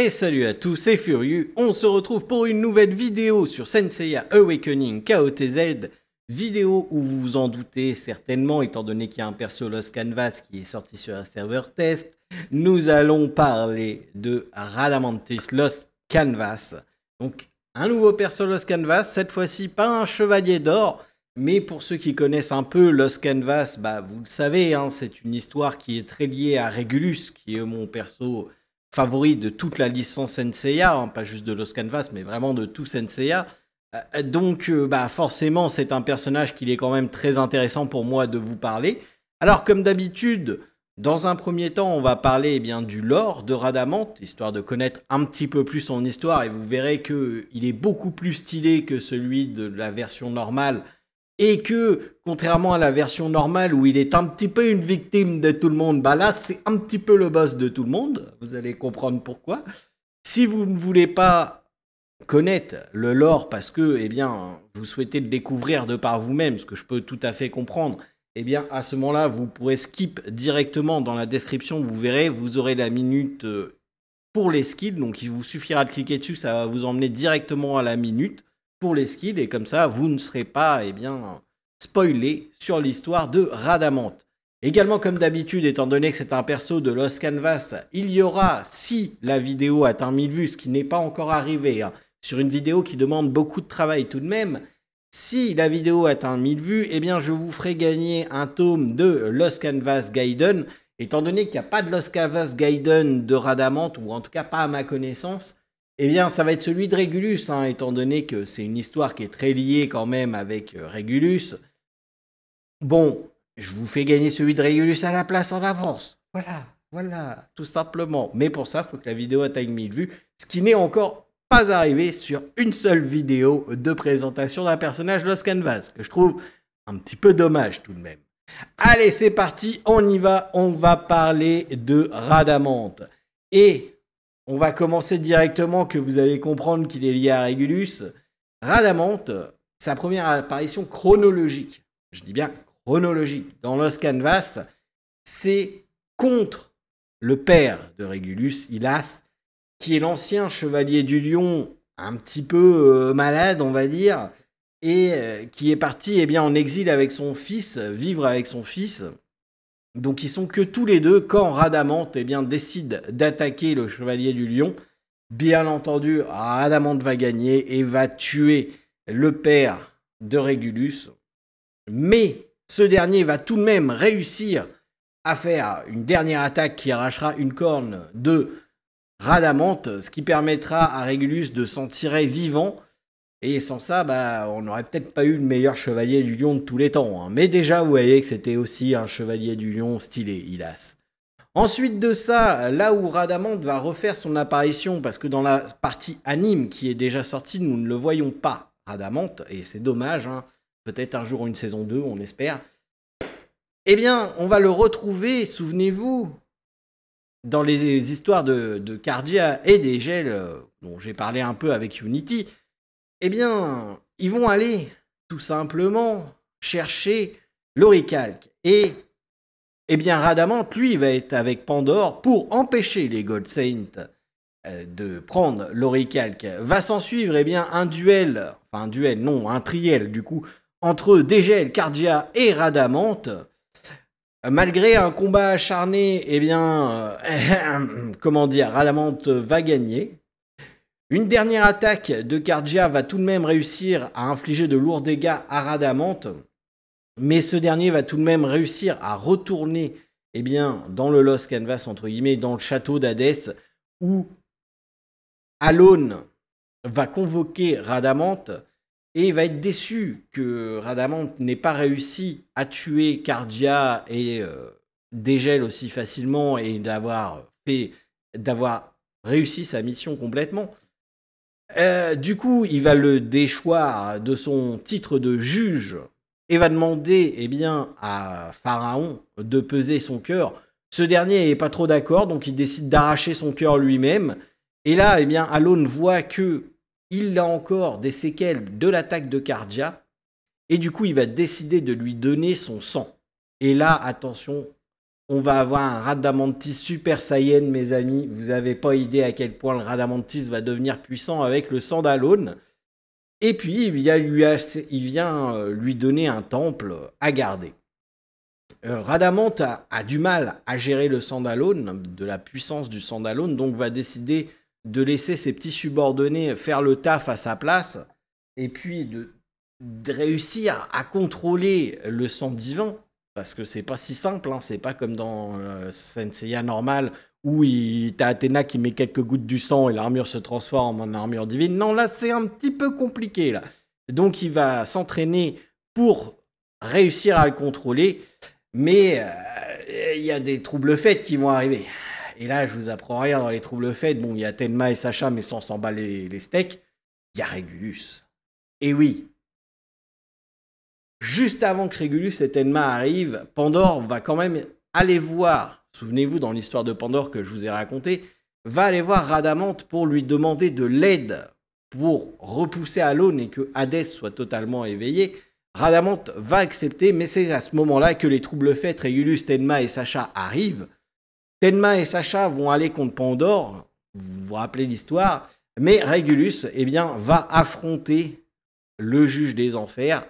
Et salut à tous, c'est Furieux. On se retrouve pour une nouvelle vidéo sur Senseiya Awakening KOTZ. Vidéo où vous vous en doutez certainement, étant donné qu'il y a un perso Lost Canvas qui est sorti sur un serveur test. Nous allons parler de Radamantis Lost Canvas. Donc, un nouveau perso Lost Canvas, cette fois-ci pas un chevalier d'or, mais pour ceux qui connaissent un peu Lost Canvas, bah, vous le savez, hein, c'est une histoire qui est très liée à Regulus, qui est mon perso favori de toute la licence NCA, hein, pas juste de Los Canvas, mais vraiment de tout NCA, euh, donc, euh, bah, forcément, c'est un personnage qu'il est quand même très intéressant pour moi de vous parler. Alors, comme d'habitude, dans un premier temps, on va parler eh bien, du lore de Radamante, histoire de connaître un petit peu plus son histoire, et vous verrez qu'il euh, est beaucoup plus stylé que celui de la version normale, et que, contrairement à la version normale où il est un petit peu une victime de tout le monde, bah là, c'est un petit peu le boss de tout le monde. Vous allez comprendre pourquoi. Si vous ne voulez pas connaître le lore parce que, eh bien, vous souhaitez le découvrir de par vous-même, ce que je peux tout à fait comprendre, eh bien, à ce moment-là, vous pourrez skip directement dans la description. Vous verrez, vous aurez la minute euh, pour les skills. Donc, il vous suffira de cliquer dessus, ça va vous emmener directement à la minute pour les skids, et comme ça, vous ne serez pas eh bien, spoilé sur l'histoire de Radamante. Également, comme d'habitude, étant donné que c'est un perso de Los Canvas, il y aura, si la vidéo atteint 1000 vues, ce qui n'est pas encore arrivé, hein, sur une vidéo qui demande beaucoup de travail tout de même, si la vidéo atteint 1000 vues, eh bien, je vous ferai gagner un tome de Los Canvas Gaiden. Étant donné qu'il n'y a pas de Los Canvas Gaiden de Radamante, ou en tout cas pas à ma connaissance, eh bien, ça va être celui de Régulus, hein, étant donné que c'est une histoire qui est très liée quand même avec euh, Régulus. Bon, je vous fais gagner celui de Régulus à la place en avance. Voilà, voilà, tout simplement. Mais pour ça, il faut que la vidéo atteigne 1000 vues, ce qui n'est encore pas arrivé sur une seule vidéo de présentation d'un personnage Lost Canvas, que je trouve un petit peu dommage tout de même. Allez, c'est parti, on y va, on va parler de Radamante. Et on va commencer directement que vous allez comprendre qu'il est lié à Régulus. Radamante, sa première apparition chronologique, je dis bien chronologique, dans Los Canvas, c'est contre le père de Régulus, Ilas, qui est l'ancien chevalier du lion, un petit peu euh, malade, on va dire, et euh, qui est parti eh bien, en exil avec son fils, vivre avec son fils, donc ils sont que tous les deux quand Radamante eh bien, décide d'attaquer le chevalier du lion. Bien entendu, Radamante va gagner et va tuer le père de Régulus. Mais ce dernier va tout de même réussir à faire une dernière attaque qui arrachera une corne de Radamante, ce qui permettra à Régulus de s'en tirer vivant et sans ça, bah, on n'aurait peut-être pas eu le meilleur chevalier du lion de tous les temps. Hein. Mais déjà, vous voyez que c'était aussi un chevalier du lion stylé, hélas. Ensuite de ça, là où Radamante va refaire son apparition, parce que dans la partie anime qui est déjà sortie, nous ne le voyons pas, Radamante, et c'est dommage, hein. peut-être un jour une saison 2, on espère. Eh bien, on va le retrouver, souvenez-vous, dans les histoires de, de Cardia et des gels euh, dont j'ai parlé un peu avec Unity. Eh bien, ils vont aller tout simplement chercher l'oricalque. Et eh bien, Radamante, lui, va être avec Pandore pour empêcher les Gold Saints euh, de prendre l'oricalque. Va s'en suivre, eh bien, un duel, enfin un duel, non, un triel du coup, entre Dégel, Cardia et Radamante. Malgré un combat acharné, eh bien, euh, comment dire, Radamante va gagner. Une dernière attaque de Cardia va tout de même réussir à infliger de lourds dégâts à Radamante, mais ce dernier va tout de même réussir à retourner eh bien, dans le Lost Canvas, entre guillemets, dans le château d'Hadès, où Alone va convoquer Radamante et va être déçu que Radamante n'ait pas réussi à tuer Cardia et euh, dégèle aussi facilement et d'avoir réussi sa mission complètement. Euh, du coup, il va le déchoir de son titre de juge et va demander eh bien, à Pharaon de peser son cœur. Ce dernier n'est pas trop d'accord, donc il décide d'arracher son cœur lui-même. Et là, eh bien, Alone voit que il a encore des séquelles de l'attaque de Cardia, et du coup, il va décider de lui donner son sang. Et là, attention, on va avoir un Radamantis super saiyan, mes amis. Vous n'avez pas idée à quel point le Radamantis va devenir puissant avec le Sandalone. Et puis, il vient, lui, euh, donner un temple à garder. Euh, a, du mal à gérer le Sandalone, de la puissance du Sandalone, donc va décider de laisser ses petits subordonnés faire le taf à sa place, et puis de réussir à contrôler le sang divin, parce que c'est pas si simple, hein. c'est pas comme dans euh, normal où t'as Athéna qui met quelques gouttes du sang et l'armure se transforme en armure divine. Non, là c'est un petit peu compliqué là. Donc il va s'entraîner pour réussir à le contrôler, mais euh, il y a des troubles faits qui vont arriver. Et là, je vous apprends rien dans les troubles faits. Bon, il y a Tenma et Sacha, mais sans s'en les, les steaks. Il y a Régulus. Et oui, juste avant que Régulus et Tenma arrivent, Pandore va quand même aller voir, souvenez-vous dans l'histoire de Pandore que je vous ai racontée, va aller voir Radamante pour lui demander de l'aide pour repousser à et que Hadès soit totalement éveillé. Radamante va accepter, mais c'est à ce moment-là que les troubles faits, Régulus, Tenma et Sacha arrivent. Tenma et Sacha vont aller contre Pandore, vous vous rappelez l'histoire, mais Régulus eh bien, va affronter le juge des enfers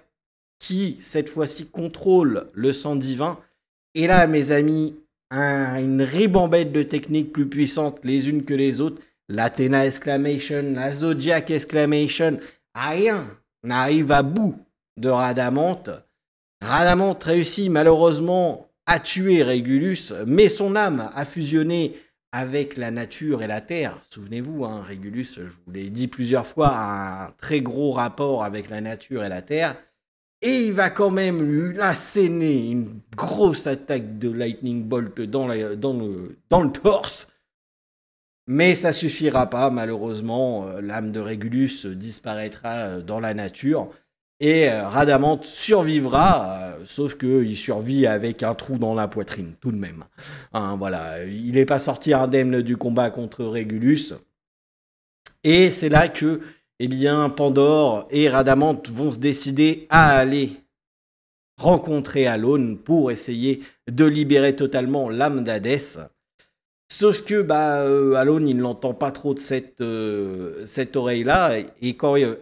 qui, cette fois-ci, contrôle le sang divin. Et là, mes amis, une ribambelle de techniques plus puissantes les unes que les autres. L'Athéna Exclamation, la Zodiac Exclamation, rien n'arrive à bout de Radamante. Radamante réussit malheureusement à tuer Régulus, mais son âme a fusionné avec la nature et la terre. Souvenez-vous, hein, Régulus, je vous l'ai dit plusieurs fois, a un très gros rapport avec la nature et la terre. Et il va quand même lui asséner une grosse attaque de Lightning Bolt dans, le, torse. Mais ça suffira pas, malheureusement. Euh, l'âme de Régulus disparaîtra euh, dans la nature. Et euh, Radamante survivra, sauf qu'il survit avec un trou dans la poitrine, tout de même. Hein, voilà, il n'est pas sorti indemne du combat contre Régulus. Et c'est là que eh bien, Pandore et Radamante vont se décider à aller rencontrer Alone pour essayer de libérer totalement l'âme d'Hadès. Sauf que bah, euh, Alone, il l'entend pas trop de cette, euh, oreille-là. Et quand euh,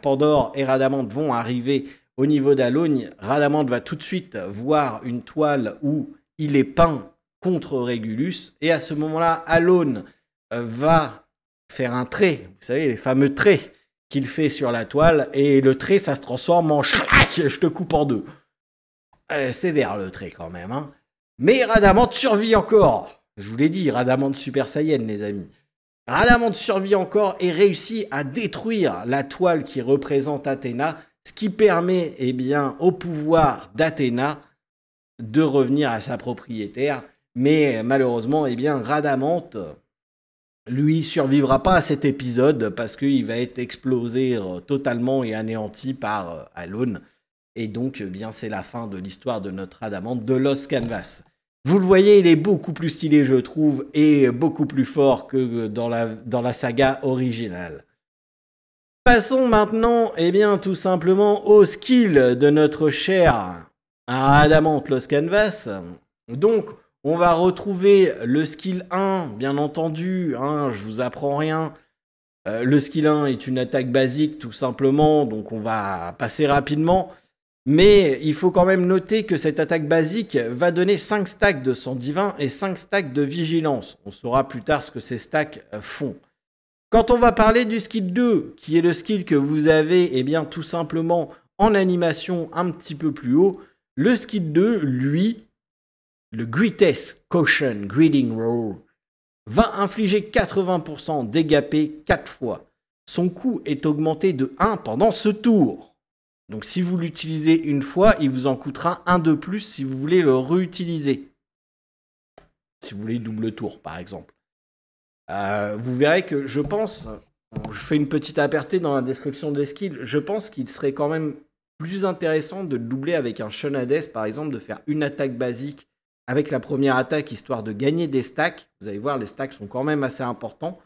Pandore et Radamante vont arriver au niveau d'Alone, Radamante va tout de suite voir une toile où il est peint contre Régulus. Et à ce moment-là, Alone va faire un trait, vous savez, les fameux traits qu'il fait sur la toile et le trait, ça se transforme en je te coupe en deux. Euh, c'est sévère le trait quand même. Hein. Mais Radamante survit encore. Je vous l'ai dit, Radamante Super Saiyan, les amis. Radamante survit encore et réussit à détruire la toile qui représente Athéna, ce qui permet eh bien, au pouvoir d'Athéna de revenir à sa propriétaire. Mais malheureusement, eh bien, Radamante lui survivra pas à cet épisode parce qu'il va être explosé euh, totalement et anéanti par euh, Alone. Et donc, eh bien, c'est la fin de l'histoire de notre Adamant de Los Canvas. Vous le voyez, il est beaucoup plus stylé, je trouve, et beaucoup plus fort que euh, dans la, saga originale. Passons maintenant, eh bien, tout simplement au skill de notre cher Adamante Los Canvas. Donc, on va retrouver le skill 1, bien entendu, hein, je vous apprends rien. Euh, le skill 1 est une attaque basique tout simplement, donc on va passer rapidement. Mais il faut quand même noter que cette attaque basique va donner 5 stacks de sang divin et 5 stacks de vigilance. On saura plus tard ce que ces stacks euh, font. Quand on va parler du skill 2, qui est le skill que vous avez, eh bien tout simplement en animation un petit peu plus haut, le skill 2, lui, le Greatest Caution Greeting Roll, va infliger 80% d'égapé 4 fois. Son coût est augmenté de 1 pendant ce tour. Donc si vous l'utilisez une fois, il vous en coûtera 1 de plus si vous voulez le réutiliser. Si vous voulez double tour, par exemple. Euh, vous verrez que je pense, je fais une petite aperté dans la description des skills, je pense qu'il serait quand même plus intéressant de le doubler avec un Shunades, par exemple, de faire une attaque basique avec la première attaque, histoire de gagner des stacks. Vous allez voir, les stacks sont quand même assez importants.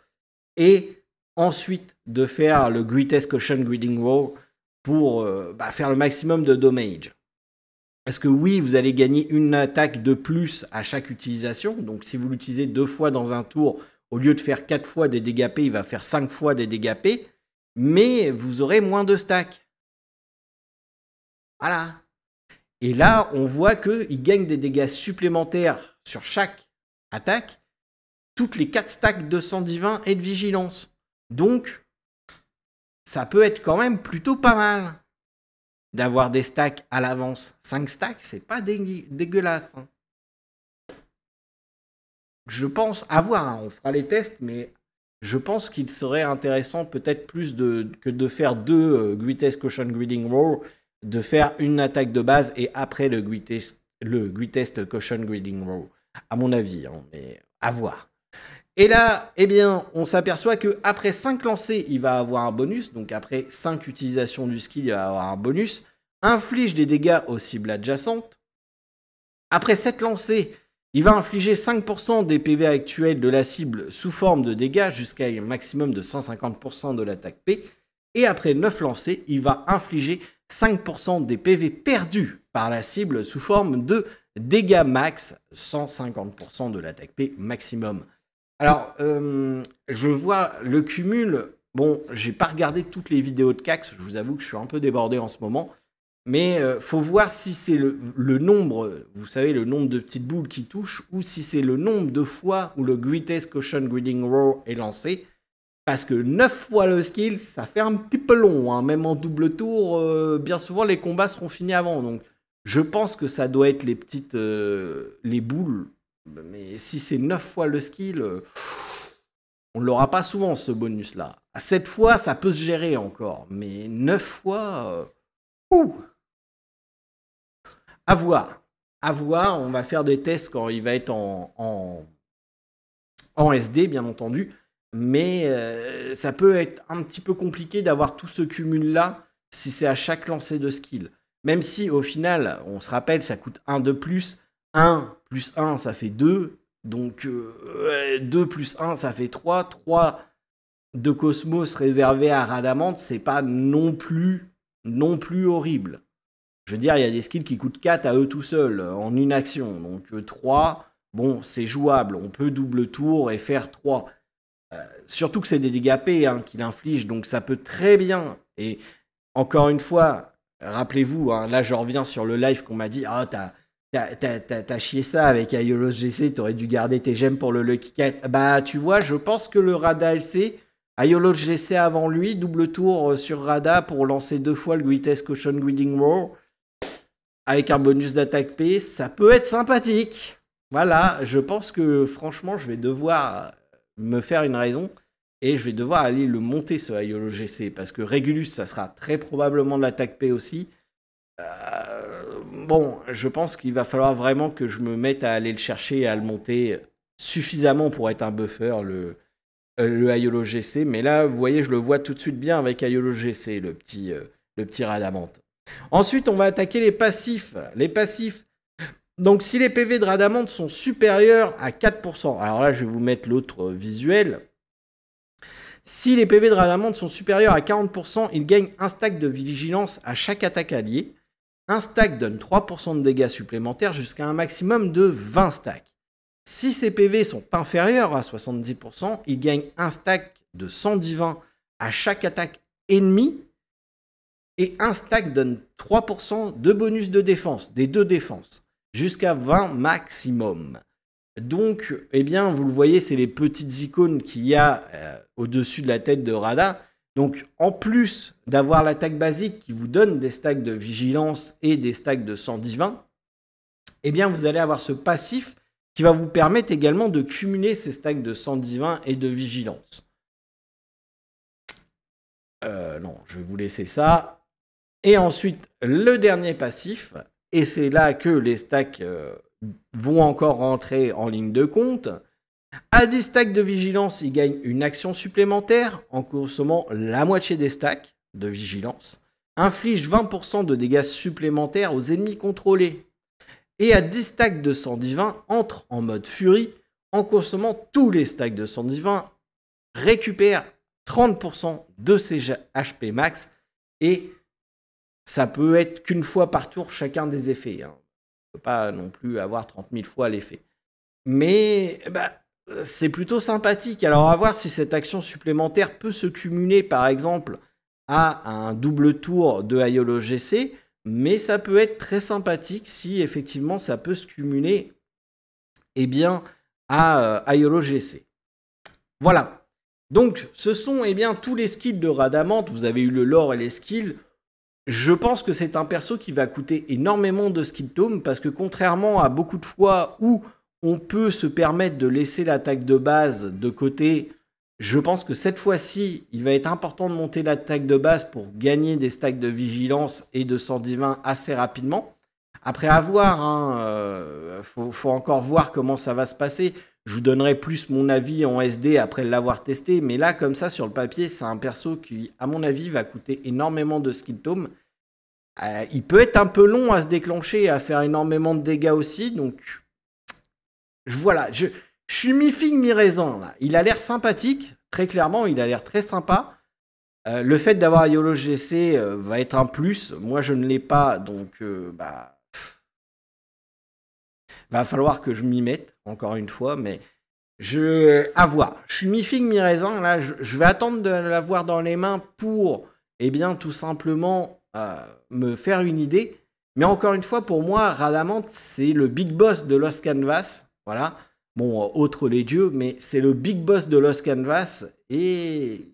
Et ensuite, de faire le Greatest Caution Greeting Row pour euh, bah, faire le maximum de damage. Parce que oui, vous allez gagner une attaque de plus à chaque utilisation. Donc si vous l'utilisez deux fois dans un tour, au lieu de faire quatre fois des dégâts P, il va faire cinq fois des dégâts P. Mais vous aurez moins de stacks. Voilà, et là, on voit qu'il gagne des dégâts supplémentaires sur chaque attaque, toutes les 4 stacks de sang divin et de vigilance. Donc, ça peut être quand même plutôt pas mal d'avoir des stacks à l'avance. 5 stacks, c'est pas dégueulasse. Hein. Je pense avoir, voir, hein, on fera les tests, mais je pense qu'il serait intéressant peut-être plus que de faire deux Grites euh, Greatest Caution Greeting de faire une attaque de base et après le Gui le caution grading row. À mon avis, hein, mais à voir. Et là, eh bien, on s'aperçoit que 5 lancers, il va avoir un bonus. Donc après 5 utilisations du skill, il va avoir un bonus. Inflige des dégâts aux cibles adjacentes. Après 7 lancers, il va infliger 5% des PV actuels de la cible sous forme de dégâts jusqu'à un maximum de 150% de l'attaque P. Et après 9 lancers, il va infliger 5% des PV perdus par la cible sous forme de dégâts max, 150% de l'attaque P maximum. Alors, euh, je vois le cumul. Bon, j'ai pas regardé toutes les vidéos de CAX, je vous avoue que je suis un peu débordé en ce moment. Mais il euh, faut voir si c'est le, nombre, vous savez, le nombre de petites boules qui touchent, ou si c'est le nombre de fois où le Greatest Caution Greeting Raw est lancé. Parce que 9 fois le skill, ça fait un petit peu long. Hein. Même en double tour, euh, bien souvent, les combats seront finis avant. Donc, je pense que ça doit être les petites. Euh, les boules. Mais si c'est 9 fois le skill, euh, on l'aura pas souvent, ce bonus-là. À 7 fois, ça peut se gérer encore. Mais 9 fois. ouh À voir. À voir. On va faire des tests quand il va être en, en SD, bien entendu mais euh, ça peut être un petit peu compliqué d'avoir tout ce cumul-là si c'est à chaque lancer de skill. Même si au final, on se rappelle, ça coûte 1 de plus, 1 plus 1, ça fait 2, donc 2 euh, plus 1, ça fait 3, 3 de Cosmos réservé à Radamante, c'est pas non plus, non plus horrible. Je veux dire, il y a des skills qui coûtent 4 à eux tout seuls, euh, en une action. Donc 3, bon, c'est jouable, on peut double tour et faire 3. Euh, surtout que c'est des dégâts P hein, qu'il inflige, donc ça peut très bien. Et encore une fois, rappelez-vous, hein, là je reviens sur le live qu'on m'a dit Ah, t'as. T'as chié ça avec Ayolos GC, t'aurais dû garder tes gemmes pour le Lucky Cat. Bah, tu vois, je pense que le Rada LC, Ayolos GC avant lui, double tour euh, sur Rada pour lancer deux fois le Greatest Caution Greeting War Avec un bonus d'attaque P, ça peut être sympathique. Voilà, je pense que franchement, je vais devoir me faire une raison et je vais devoir aller le monter ce Ayolo GC parce que Regulus, ça sera très probablement de l'attaque P aussi. Euh, bon, je pense qu'il va falloir vraiment que je me mette à aller le chercher et à le monter suffisamment pour être un buffer, le, euh, le GC. Mais là, vous voyez, je le vois tout de suite bien avec Ayolo GC, le petit, euh, le petit Radamante. Ensuite, on va attaquer les passifs. Les passifs. Donc si les PV de Radamante sont supérieurs à 4%, alors là je vais vous mettre l'autre visuel. Si les PV de Radamante sont supérieurs à 40%, ils gagnent un stack de vigilance à chaque attaque alliée. Un stack donne 3% de dégâts supplémentaires jusqu'à un maximum de 20 stacks. Si ses PV sont inférieurs à 70%, ils gagnent un stack de 110 divin à chaque attaque ennemie et un stack donne 3% de bonus de défense, des deux défenses jusqu'à 20 maximum. Donc, eh bien, vous le voyez, c'est les petites icônes qu'il y a euh, au-dessus de la tête de Rada. Donc, en plus d'avoir l'attaque basique qui vous donne des stacks de vigilance et des stacks de sang divin, eh bien, vous allez avoir ce passif qui va vous permettre également de cumuler ces stacks de sang divin et de vigilance. Euh, non, je vais vous laisser ça. Et ensuite, le dernier passif, et c'est là que les stacks euh, vont encore rentrer en ligne de compte. À 10 stacks de vigilance, il gagne une action supplémentaire en consommant la moitié des stacks de vigilance, inflige 20% de dégâts supplémentaires aux ennemis contrôlés, et à 10 stacks de sang divin, entre en mode furie en consommant tous les stacks de sang divin, récupère 30% de ses HP max et ça peut être qu'une fois par tour chacun des effets. Hein. On ne peut pas non plus avoir 30 000 fois l'effet. Mais bah, c'est plutôt sympathique. Alors à voir si cette action supplémentaire peut se cumuler par exemple à un double tour de IOLO GC, mais ça peut être très sympathique si effectivement ça peut se cumuler eh bien, à euh, GC. Voilà. Donc ce sont eh bien, tous les skills de Radamante. Vous avez eu le lore et les skills. Je pense que c'est un perso qui va coûter énormément de skill tome parce que contrairement à beaucoup de fois où on peut se permettre de laisser l'attaque de base de côté, je pense que cette fois-ci, il va être important de monter l'attaque de base pour gagner des stacks de vigilance et de sang divin assez rapidement. Après avoir, il hein, euh, faut, encore voir comment ça va se passer je vous donnerai plus mon avis en SD après l'avoir testé, mais là, comme ça, sur le papier, c'est un perso qui, à mon avis, va coûter énormément de skill tome. Euh, il peut être un peu long à se déclencher, et à faire énormément de dégâts aussi, donc je, voilà, je, suis mi fig mi Il a l'air sympathique, très clairement, il a l'air très sympa. Euh, le fait d'avoir YOLO GC euh, va être un plus. Moi, je ne l'ai pas, donc bah, Va falloir que je m'y mette, encore une fois, mais je. À voir. Je suis mi-figue, mi Là, je, vais attendre de l'avoir dans les mains pour, eh bien, tout simplement euh, me faire une idée. Mais encore une fois, pour moi, radamante c'est le big boss de Los Canvas. Voilà. Bon, euh, autre les dieux, mais c'est le big boss de Los Canvas. Et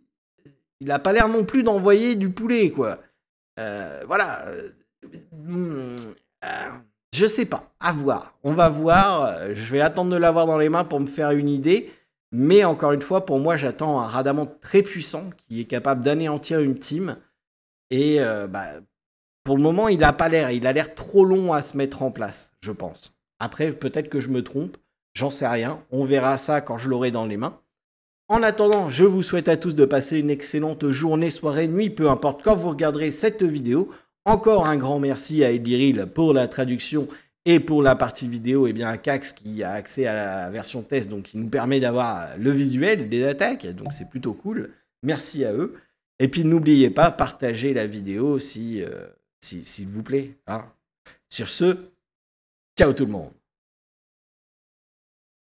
il n'a pas l'air non plus d'envoyer du poulet, quoi. Euh, voilà. Hmm, je sais pas, à voir. On va voir. Euh, je vais attendre de l'avoir dans les mains pour me faire une idée. Mais encore une fois, pour moi, j'attends un Radamant très puissant qui est capable d'anéantir une team. Et euh, bah, pour le moment, il n'a pas l'air. Il a l'air trop long à se mettre en place, je pense. Après, peut-être que je me trompe. J'en sais rien. On verra ça quand je l'aurai dans les mains. En attendant, je vous souhaite à tous de passer une excellente journée, soirée, nuit, peu importe quand vous regarderez cette vidéo. Encore un grand merci à Ediril pour la traduction et pour la partie vidéo, et eh bien à Cax qui a accès à la version test, donc qui nous permet d'avoir le visuel des attaques, donc c'est plutôt cool. Merci à eux. Et puis n'oubliez pas, partagez la vidéo si, euh, s'il vous plaît. Hein. Sur ce, ciao tout le monde.